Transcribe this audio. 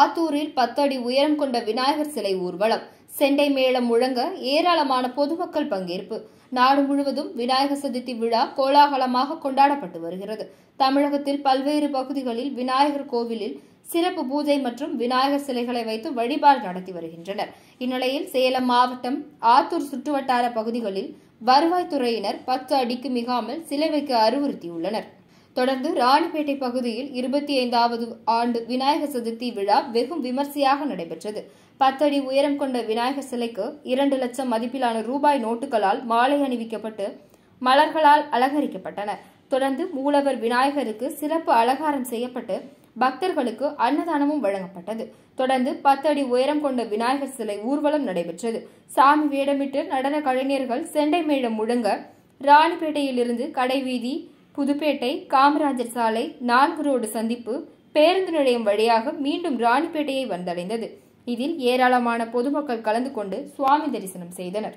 ஆத்தூரில் பத்தடி உயரம் கொண்ட விநாயகர் சிலை ஊர்வலம் செண்டை மேளம் முழங்க ஏராளமான பொதுமக்கள் பங்கேற்பு நாடு முழுவதும் விநாயகர் சதுர்த்தி விழா கோலாகலமாக கொண்டாடப்பட்டு வருகிறது தமிழகத்தில் பல்வேறு பகுதிகளில் விநாயகர் கோவிலில் சிறப்பு பூஜை மற்றும் விநாயகர் சிலைகளை வைத்து வழிபாடு நடத்தி வருகின்றனர் இந்நிலையில் சேலம் மாவட்டம் ஆத்தூர் சுற்றுவட்டார பகுதிகளில் வருவாய்த்துறையினர் பத்து அடிக்கு மிகாமல் சிலை வைக்க அறிவுறுத்தியுள்ளனர் தொடர்ந்து ராணிப்பேட்டை பகுதியில் இருபத்தி ஐந்தாவது ஆண்டு விநாயகர் சதுர்த்தி விழா வெகும் விமர்சையாக நடைபெற்றது பத்தடி உயரம் கொண்ட விநாயகர் சிலைக்கு இரண்டு லட்சம் மதிப்பிலான ரூபாய் நோட்டுகளால் மாலை அணிவிக்கப்பட்டு மலர்களால் அலங்கரிக்கப்பட்டன தொடர்ந்து மூலவர் விநாயகருக்கு சிறப்பு அலங்காரம் செய்யப்பட்டு பக்தர்களுக்கு அன்னதானமும் வழங்கப்பட்டது தொடர்ந்து பத்து அடி உயரம் கொண்ட விநாயகர் சிலை ஊர்வலம் நடைபெற்றது சாமி வேடமிட்டு நடன கலைஞர்கள் செண்டை மேளம் முழங்க ராணிப்பேட்டையிலிருந்து கடைவீதி புதுப்பேட்டை காமராஜர் சாலை நான்கு ரோடு சந்திப்பு பேருந்து நிலையம் வழியாக மீண்டும் ராணிப்பேட்டையை வந்தடைந்தது இதில் ஏராளமான பொதுமக்கள் கலந்து கொண்டு சுவாமி தரிசனம் செய்தனர்